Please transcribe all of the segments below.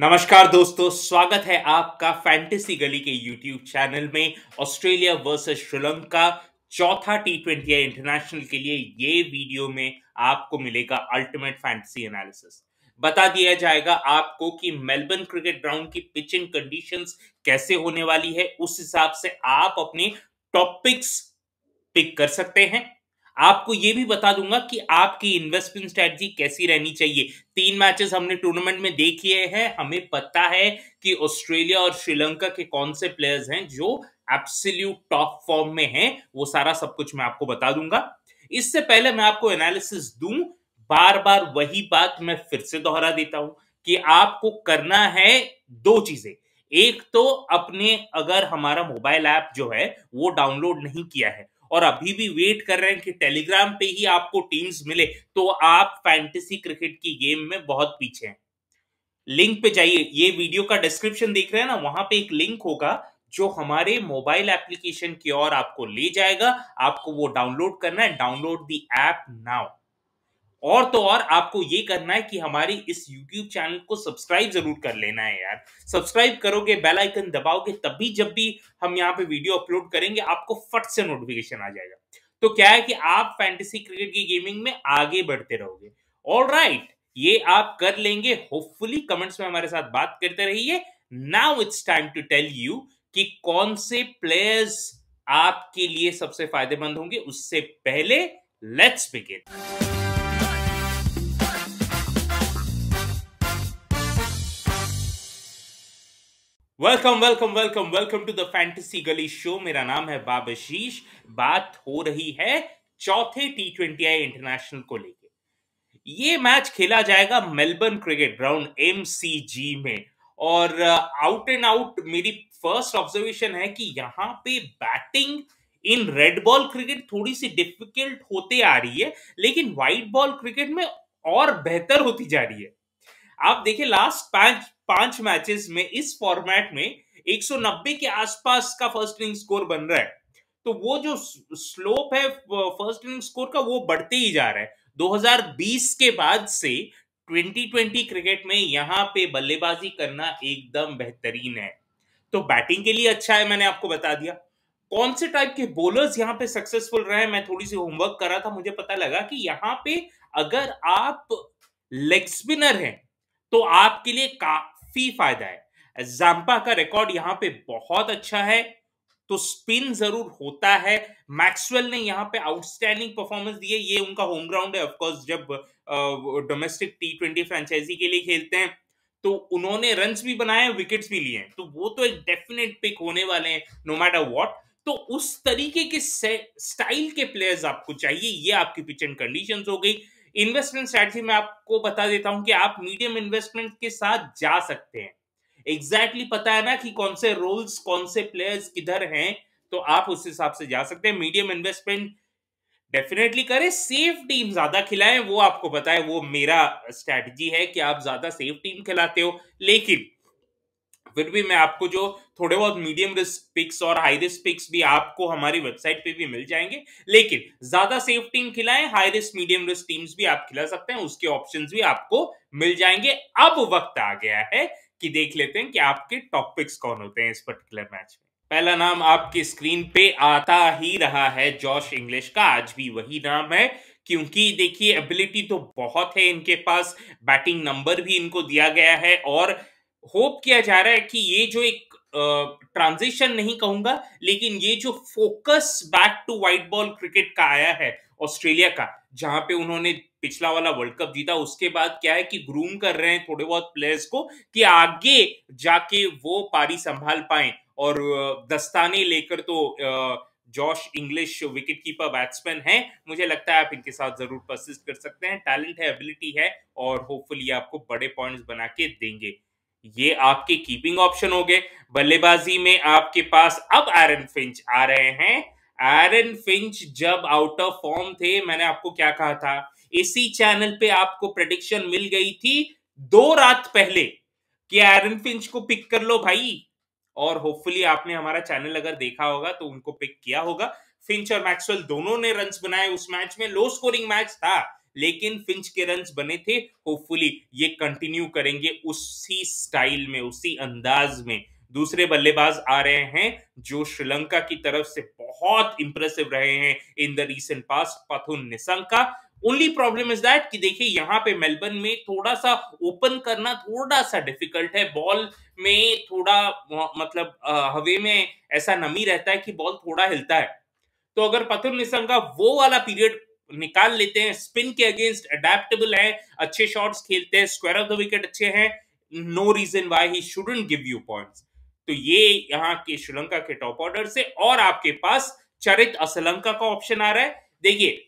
नमस्कार दोस्तों स्वागत है आपका फैंटेसी गली के यूट्यूब चैनल में ऑस्ट्रेलिया वर्सेस श्रीलंका चौथा टी ट्वेंटी इंटरनेशनल के लिए ये वीडियो में आपको मिलेगा अल्टीमेट फैंटेसी एनालिसिस बता दिया जाएगा आपको कि मेलबर्न क्रिकेट ग्राउंड की पिचिंग कंडीशंस कैसे होने वाली है उस हिसाब से आप अपने टॉपिक्स पिक कर सकते हैं आपको ये भी बता दूंगा कि आपकी इन्वेस्टमेंट स्ट्रेटजी कैसी रहनी चाहिए तीन मैचेस हमने टूर्नामेंट में देखिए हैं हमें पता है कि ऑस्ट्रेलिया और श्रीलंका के कौन से प्लेयर्स हैं जो एप्सल्यूट टॉप फॉर्म में हैं वो सारा सब कुछ मैं आपको बता दूंगा इससे पहले मैं आपको एनालिसिस दू बार बार वही बात मैं फिर से दोहरा देता हूं कि आपको करना है दो चीजें एक तो अपने अगर हमारा मोबाइल ऐप जो है वो डाउनलोड नहीं किया है और अभी भी वेट कर रहे हैं कि टेलीग्राम पे ही आपको टीम्स मिले तो आप फैंटेसी क्रिकेट की गेम में बहुत पीछे हैं लिंक पे जाइए ये वीडियो का डिस्क्रिप्शन देख रहे हैं ना वहां पे एक लिंक होगा जो हमारे मोबाइल एप्लीकेशन की ओर आपको ले जाएगा आपको वो डाउनलोड करना है डाउनलोड दी ऐप नाउ और तो और आपको ये करना है कि हमारी इस YouTube चैनल को सब्सक्राइब जरूर कर लेना है यार सब्सक्राइब करोगे बेल आइकन दबाओगे तब भी जब भी हम यहाँ पे वीडियो अपलोड करेंगे आपको फट से नोटिफिकेशन आ जाएगा तो क्या है कि आप फैंटेसी क्रिकेट की गेमिंग में आगे बढ़ते रहोगे ऑल right, ये आप कर लेंगे होपफुली कमेंट्स में हमारे साथ बात करते रहिए now it's time to tell you कि कौन से प्लेयर्स आपके लिए सबसे फायदेमंद होंगे उससे पहले let's begin welcome welcome welcome welcome to the Fantasy Gali show मेरा नाम है बाब आशीष बात हो रही है चौथे टी ट्वेंटी आई इंटरनेशनल को लेकर ये मैच खेला जाएगा मेलबर्न क्रिकेट ग्राउंड जी में और आउट एंड आउट मेरी फर्स्ट ऑब्जर्वेशन है कि यहाँ पे batting in red ball cricket थोड़ी सी डिफिकल्ट होते आ रही है लेकिन व्हाइट बॉल क्रिकेट में और बेहतर होती जा रही है आप देखिए लास्ट पांच पांच मैचेस में इस फॉर्मेट में 190 के आसपास का फर्स्ट इनिंग स्कोर बन रहा है तो वो जो स्लोप है फर्स्ट इनिंग स्कोर का वो बढ़ते ही जा रहा है 2020 के बाद से 2020 क्रिकेट में यहाँ पे बल्लेबाजी करना एकदम बेहतरीन है तो बैटिंग के लिए अच्छा है मैंने आपको बता दिया कौन से टाइप के बॉलर्स यहाँ पे सक्सेसफुल रहे मैं थोड़ी सी होमवर्क करा था मुझे पता लगा कि यहाँ पे अगर आप लेग स्पिनर हैं तो आपके लिए काफी फायदा है जाम्पा का रिकॉर्ड यहां पे बहुत अच्छा है तो स्पिन जरूर होता है मैक्सवेल ने यहाँ पे आउटस्टैंडिंग परफॉर्मेंस दी है ये उनका होम ग्राउंड है ऑफकोर्स जब डोमेस्टिक टी ट्वेंटी फ्रेंचाइजी के लिए खेलते हैं तो उन्होंने रन भी बनाए विकेट्स भी लिए तो वो तो एक डेफिनेट पिक होने वाले हैं नो मैटर वॉट तो उस तरीके के स्टाइल के प्लेयर्स आपको चाहिए ये आपकी पिच एंड कंडीशन हो गई इन्वेस्टमेंट स्ट्रैटेजी में आपको बता देता हूं कि आप मीडियम इन्वेस्टमेंट के साथ जा सकते हैं एग्जैक्टली exactly पता है ना कि कौन से रोल्स कौन से प्लेयर्स किधर हैं तो आप उस हिसाब से जा सकते हैं मीडियम इन्वेस्टमेंट डेफिनेटली करें सेफ टीम ज्यादा खिलाएं वो आपको पता है वो मेरा स्ट्रैटेजी है कि आप ज्यादा सेफ टीम खिलाते हो लेकिन फिर भी मैं आपको जो थोड़े बहुत मीडियम रिस्क पिक्स और हाई रिस्क पिक्स भी आपको हमारी वेबसाइट पे भी मिल जाएंगे लेकिन ज्यादा सेफ टीम खिलाएं high risk medium risk teams भी आप खिला सकते हैं उसके ऑप्शंस भी आपको मिल जाएंगे अब वक्त आ गया है कि देख लेते हैं कि आपके टॉप पिक्स कौन होते हैं इस पर्टिकुलर मैच में पहला नाम आपकी स्क्रीन पे आता ही रहा है जॉश इंग्लिश का आज भी वही नाम है क्योंकि देखिए एबिलिटी तो बहुत है इनके पास बैटिंग नंबर भी इनको दिया गया है और होप किया जा रहा है कि ये जो एक ट्रांजिशन नहीं कहूंगा लेकिन ये जो focus back to white ball cricket का आया है ऑस्ट्रेलिया का जहां पे उन्होंने पिछला वाला वर्ल्ड कप जीता उसके बाद क्या है कि ग्रूम कर रहे हैं थोड़े बहुत प्लेयर्स को कि आगे जाके वो पारी संभाल पाए और दस्ताने लेकर तो Josh Inglis wicket keeper batsman है मुझे लगता है आप इनके साथ जरूर परसिस्ट कर सकते हैं टैलेंट है एबिलिटी है और होपफुली आपको बड़े पॉइंट्स बना के देंगे ये आपके कीपिंग ऑप्शन हो गए बल्लेबाजी में आपके पास अब एरन फिंच आ रहे हैं एरन फिंच जब आउट ऑफ फॉर्म थे मैंने आपको क्या कहा था इसी चैनल पे आपको प्रडिक्शन मिल गई थी दो रात पहले कि एरन फिंच को पिक कर लो भाई और होपफुली आपने हमारा चैनल अगर देखा होगा तो उनको पिक किया होगा फिंच और मैक्सवेल दोनों ने रन बनाए उस मैच में लो स्कोरिंग मैच था लेकिन फिंच के रन बने थे होपफुली ये कंटिन्यू करेंगे उसी स्टाइल में उसी अंदाज में दूसरे बल्लेबाज आ रहे हैं जो श्रीलंका की तरफ से बहुत इंप्रेसिव रहे हैं in the recent past Pathum Nissanka only problem is that कि देखिए यहाँ पे मेलबर्न में थोड़ा सा ओपन करना थोड़ा सा डिफिकल्ट है बॉल में थोड़ा मतलब हवे में ऐसा नमी रहता है कि बॉल थोड़ा हिलता है तो अगर पथुन निशंका वो वाला पीरियड निकाल लेते हैं स्पिन के अगेंस्ट अडेप्टेबल है अच्छे शॉट्स खेलते हैं स्क्वायर ऑफ द विकेट अच्छे हैं no reason why he shouldn't give you points तो ये यहाँ के श्रीलंका के टॉप ऑर्डर से और आपके पास चरित असलंका का ऑप्शन आ रहा है देखिए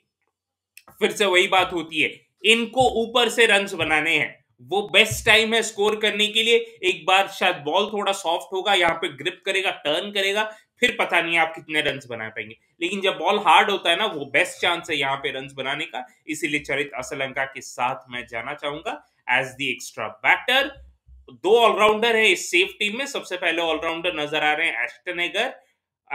फिर से वही बात होती है इनको ऊपर से रन बनाने हैं वो बेस्ट टाइम है स्कोर करने के लिए एक बार शायद बॉल थोड़ा सॉफ्ट होगा यहाँ पे ग्रिप करेगा टर्न करेगा फिर पता नहीं आप कितने रन बना पाएंगे लेकिन जब बॉल हार्ड होता है ना वो बेस्ट चांस है यहाँ पे रन बनाने का इसीलिए चरित असलंका के साथ मैं जाना चाहूंगा एज दी एक्स्ट्रा बैटर दो ऑलराउंडर है इस सेफ टीम में सबसे पहले ऑलराउंडर नजर आ रहे हैं एस्टनेगर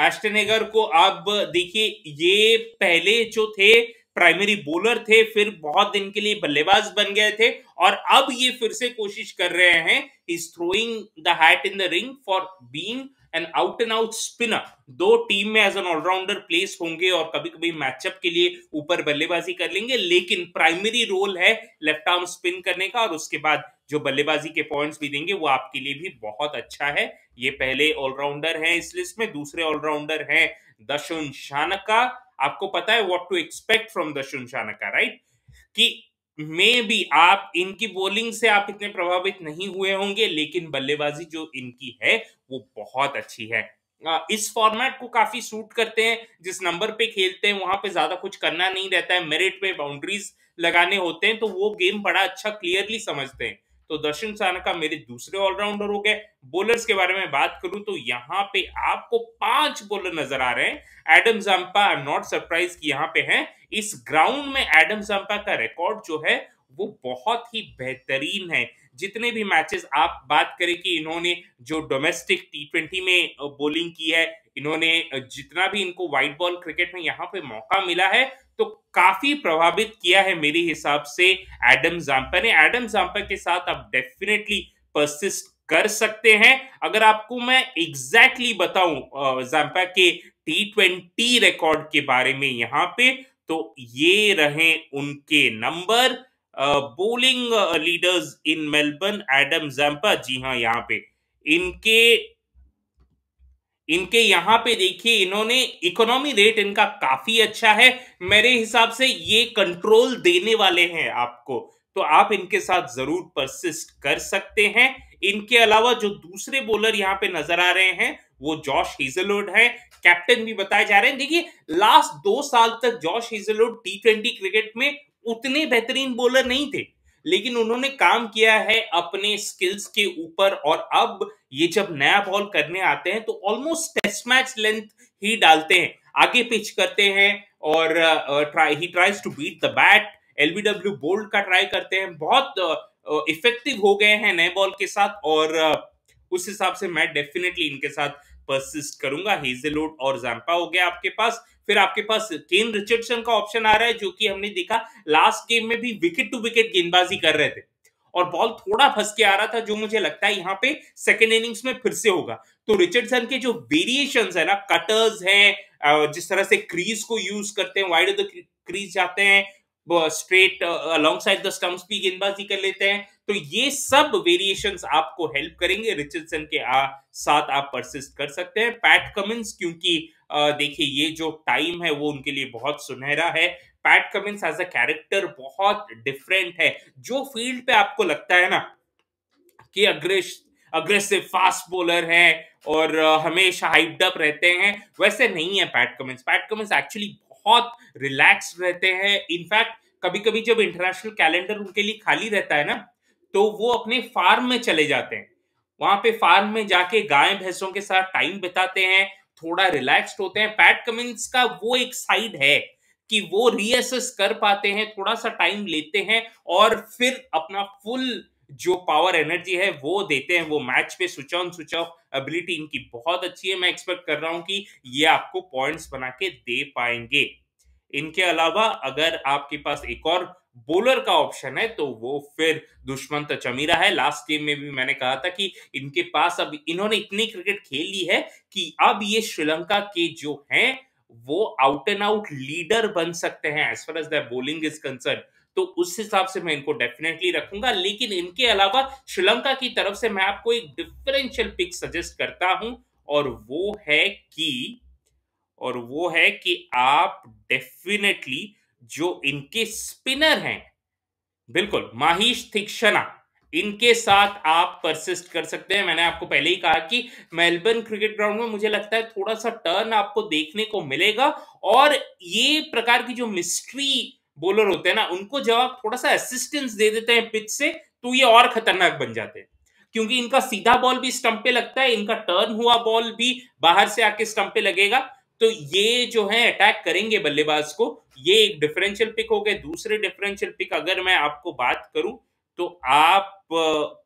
एस्टनेगर को आप देखिए ये पहले जो थे प्राइमरी बोलर थे फिर बहुत दिन के लिए बल्लेबाज बन गए थे और अब ये फिर से कोशिश कर रहे हैं is throwing the hat in the ring for being an out and out spinner दो टीम में एज एन ऑलराउंडर प्लेस होंगे और कभी कभी मैचअप के लिए ऊपर बल्लेबाजी कर लेंगे लेकिन प्राइमरी रोल है लेफ्ट आर्म स्पिन करने का और उसके बाद जो बल्लेबाजी के पॉइंट्स भी देंगे वो आपके लिए भी बहुत अच्छा है ये पहले ऑलराउंडर हैं इस लिस्ट में दूसरे ऑलराउंडर हैं दशुन शानका आपको पता है what to expect from Dasun Shanaka right कि मे भी आप इनकी बॉलिंग से आप इतने प्रभावित नहीं हुए होंगे लेकिन बल्लेबाजी जो इनकी है वो बहुत अच्छी है इस फॉर्मेट को काफी सूट करते हैं जिस नंबर पे खेलते हैं वहां पे ज्यादा कुछ करना नहीं रहता है मेरिट पे बाउंड्रीज लगाने होते हैं तो वो गेम बड़ा अच्छा क्लियरली समझते हैं तो दर्शन सानका मेरे दूसरे ऑलराउंडर हो गए बोलर्स के बारे में बात करूं तो यहाँ पे आपको पांच बोलर नजर आ रहे हैं एडम जम्पा नॉट सरप्राइज की यहाँ पे है इस ग्राउंड में एडम जम्पा का रिकॉर्ड जो है वो बहुत ही बेहतरीन है जितने भी मैचेस आप बात करें कि इन्होंने जो डोमेस्टिक टी में बॉलिंग की है इन्होंने जितना भी इनको व्हाइट बॉल क्रिकेट में यहाँ पे मौका मिला है तो काफी प्रभावित किया है मेरे हिसाब से एडम जाम्पा ने एडम जाम्पा के साथ आप डेफिनेटली परसिस्ट कर सकते हैं अगर आपको मैं एग्जैक्टली exactly बताऊं जाम्पा के टी ट्वेंटी रिकॉर्ड के बारे में यहां पे तो ये रहे उनके number bowling leaders in Melbourne Adam Zampa जी हाँ यहाँ पे इनके इनके यहाँ पे देखिए इन्होंने इकोनॉमी रेट इनका काफी अच्छा है मेरे हिसाब से ये कंट्रोल देने वाले हैं आपको तो आप इनके साथ जरूर परसिस्ट कर सकते हैं इनके अलावा जो दूसरे बॉलर यहाँ पे नजर आ रहे हैं वो जॉश हिजलोड है कैप्टन भी बताए जा रहे हैं देखिए लास्ट दो साल तक Josh Hazlewood T twenty cricket में उतने बेहतरीन बॉलर नहीं थे लेकिन उन्होंने काम किया है अपने स्किल्स के ऊपर और अब ये जब नया बॉल करने आते हैं तो ऑलमोस्ट टेस्ट मैच लेंथ ही डालते हैं आगे पिच करते हैं और ट्राई ही tries to beat the bat LBW bowled का ट्राई करते हैं बहुत इफेक्टिव हो गए हैं नए बॉल के साथ और उस हिसाब से मैं डेफिनेटली इनके साथ परसिस्ट करूंगा हेजेलोड और जैम्पा हो गया आपके पास फिर आपके पास केन रिचर्डसन का ऑप्शन आ रहा है जो कि हमने देखा लास्ट गेम में भी विकेट टू विकेट गेंदबाजी कर रहे थे और बॉल थोड़ा फंस के आ रहा था जो मुझे लगता है यहाँ पे सेकेंड इनिंग्स में फिर से होगा तो रिचर्डसन के जो वेरिएशन है ना कटर्स है जिस तरह से क्रीज को यूज करते हैं वाइड ऑफ द क्रीज जाते हैं straight alongside the stumps भी गेंदबाजी कर लेते हैं तो ये सब वेरिएशन आपको हेल्प करेंगे रिचर्डसन के आ, साथ आप परसिस्ट कर सकते हैं पैट कमिंस क्योंकि देखिए ये जो टाइम है वो उनके लिए बहुत सुनहरा है Pat Cummins as a character बहुत डिफरेंट है जो फील्ड पे आपको लगता है ना कि अग्रेसिव फास्ट बॉलर है और हमेशा हाइप्ड अप रहते हैं वैसे नहीं है Pat Cummins Pat Cummins actually बहुत रिलैक्स रहते हैं इनफैक्ट कभी कभी जब इंटरनेशनल कैलेंडर उनके लिए खाली रहता है ना तो वो अपने फार्म में चले जाते हैं वहां पे फार्म में जाके गाय भैंसों के साथ टाइम बिताते हैं थोड़ा रिलैक्स्ड होते हैं पैट कमिंस का वो एक साइड है कि वो रीएसेस कर पाते हैं थोड़ा सा टाइम लेते हैं और फिर अपना फुल जो पावर एनर्जी है वो देते हैं वो मैच पे switch on switch off ability इनकी बहुत अच्छी है मैं एक्सपेक्ट कर रहा हूं कि ये आपको पॉइंट्स बना के दे पाएंगे इनके अलावा अगर आपके पास एक और बॉलर का ऑप्शन है तो वो फिर दुष्मंत चमीरा है लास्ट गेम में भी मैंने कहा था कि इनके पास अब इन्होंने इतनी क्रिकेट खेल ली है कि अब ये श्रीलंका के जो हैं वो आउट एंड आउट लीडर बन सकते हैं as far as the bowling is concern तो उस हिसाब से मैं इनको डेफिनेटली रखूंगा लेकिन इनके अलावा श्रीलंका की तरफ से मैं आपको एक डिफरेंशियल पिक सजेस्ट करता हूं और वो है कि और वो है कि आप डेफिनेटली जो इनके स्पिनर हैं बिल्कुल माहिश थिक्षना इनके साथ आप परसिस्ट कर सकते हैं मैंने आपको पहले ही कहा कि मेलबर्न क्रिकेट ग्राउंड में मुझे लगता है थोड़ा सा टर्न आपको देखने को मिलेगा और ये प्रकार की जो मिस्ट्री बोलर होते हैं ना उनको जब आप थोड़ा सा असिस्टेंस दे देते हैं पिच से तो ये और खतरनाक बन जाते हैं क्योंकि इनका सीधा बॉल भी स्टंप पे लगता है इनका टर्न हुआ बॉल भी बाहर से आके स्टंप पे लगेगा तो ये जो है अटैक करेंगे बल्लेबाज को ये एक डिफरेंशियल पिक हो गए दूसरे डिफरेंशियल पिक अगर मैं आपको बात करूं तो आप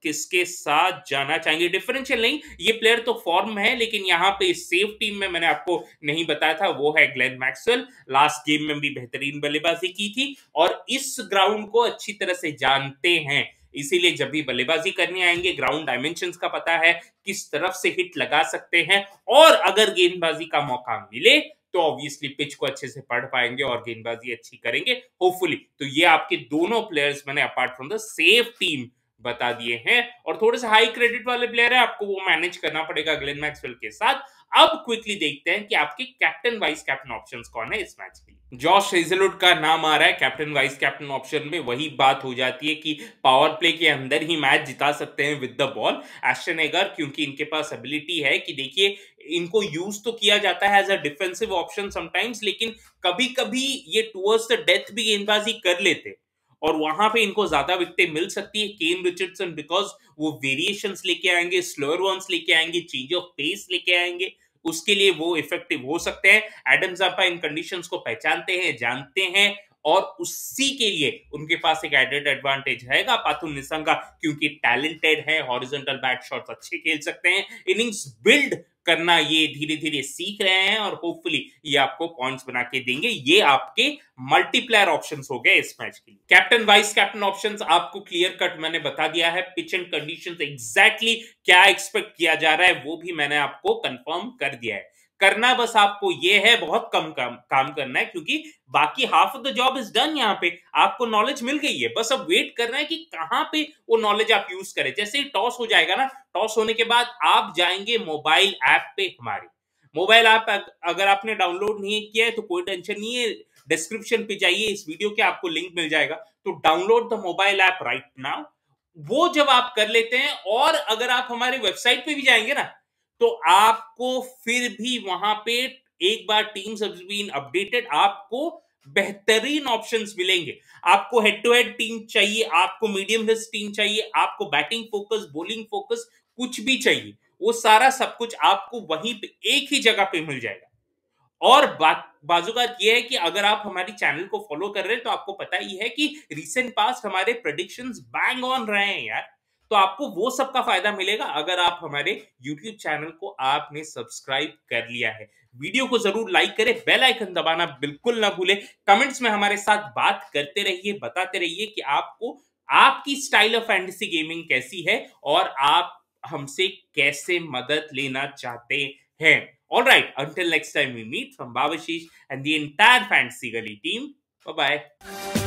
किसके साथ जाना चाहेंगे डिफरेंशियल नहीं ये प्लेयर तो फॉर्म है लेकिन यहाँ पे सेफ टीम में मैंने आपको नहीं बताया था वो है ग्लेन मैक्सवेल लास्ट गेम में भी बेहतरीन बल्लेबाजी की थी और इस ग्राउंड को अच्छी तरह से जानते हैं इसीलिए जब भी बल्लेबाजी करने आएंगे ग्राउंड डायमेंशन का पता है किस तरफ से हिट लगा सकते हैं और अगर गेंदबाजी का मौका मिले तो ऑब्वियसली पिच को अच्छे से पढ़ पाएंगे और गेंदबाजी अच्छी करेंगे होपफुली तो ये आपके दोनों प्लेयर्स मैंने apart from the safe team बता दिए हैं और थोड़े से हाई क्रेडिट वाले प्लेयर है आपको वो मैनेज करना पड़ेगा ग्लेन मैक्सवेल के साथ अब क्विकली देखते हैं कि आपके कैप्टन वाइस कैप्टन ऑप्शन कौन है इस मैच के लिए जॉश हेजलवुड का नाम आ रहा है कैप्टन वाइस कैप्टन ऑप्शन में वही बात हो जाती है कि पावर प्ले के अंदर ही मैच जिता सकते हैं with the ball Ashton Agar क्योंकि इनके पास एबिलिटी है कि देखिए इनको यूज तो किया जाता है as a defensive option sometimes लेकिन कभी कभी ये टूवर्ड्स द डेथ भी गेंदबाजी कर लेते हैं और वहां पे इनको ज्यादा विकटें मिल सकती है केन रिचर्डसन बिकॉज वो वेरिएशन लेके आएंगे स्लोअर वंस लेके आएंगे चेंज ऑफ पेस लेके आएंगे उसके लिए वो इफेक्टिव हो सकते हैं एडम जापा इन कंडीशंस को पहचानते हैं जानते हैं और उसी के लिए उनके पास एक एडेड एडवांटेज रहेगा पाथुम निसंगा क्योंकि टैलेंटेड है हॉरिजेंटल बैट शॉट अच्छे खेल सकते हैं इनिंग्स बिल्ड करना ये धीरे धीरे सीख रहे हैं और होपफुली ये आपको पॉइंट्स बना के देंगे ये आपके मल्टीप्लायर ऑप्शन हो गए इस मैच के लिए कैप्टन वाइस कैप्टन ऑप्शन आपको क्लियर कट मैंने बता दिया है पिच एंड कंडीशन एग्जैक्टली क्या एक्सपेक्ट किया जा रहा है वो भी मैंने आपको कंफर्म कर दिया है करना बस आपको ये है बहुत कम काम काम करना है क्योंकि बाकी half of the job is done यहाँ पे आपको नॉलेज मिल गई है बस अब वेट करना है कि कहाँ पे वो नॉलेज आप यूज करें जैसे ही टॉस हो जाएगा ना टॉस होने के बाद आप जाएंगे मोबाइल ऐप पे हमारे मोबाइल ऐप अगर आपने डाउनलोड नहीं किया है तो कोई टेंशन नहीं है डिस्क्रिप्शन पे जाइए इस वीडियो के आपको लिंक मिल जाएगा तो download the mobile app right now वो जब आप कर लेते हैं और अगर आप हमारे वेबसाइट पे भी जाएंगे ना तो आपको फिर भी वहां पे एक बार टीम्स हैव बीन अपडेटेड आपको बेहतरीन ऑप्शंस मिलेंगे आपको हेड टू हेड टीम चाहिए आपको मीडियम रिस्क टीम चाहिए आपको बैटिंग फोकस बॉलिंग फोकस कुछ भी चाहिए वो सारा सब कुछ आपको वहीं पे एक ही जगह पे मिल जाएगा और बात का यह है कि अगर आप हमारी चैनल को फॉलो कर रहे हैं तो आपको पता ही है कि रिसेंट पास हमारे प्रडिक्शंस बैंग ऑन रहे हैं यार तो आपको वो सब का फायदा मिलेगा अगर आप हमारे YouTube चैनल को आपने सब्सक्राइब कर लिया है वीडियो को जरूर लाइक करें बेल आइकन दबाना बिल्कुल ना भूले कमेंट्स में हमारे साथ बात करते रहिए बताते रहिए कि आपको आपकी स्टाइल ऑफ फैंटेसी गेमिंग कैसी है और आप हमसे कैसे मदद लेना चाहते हैं all right until next time we meet from Babashish and the entire fantasy gully team bye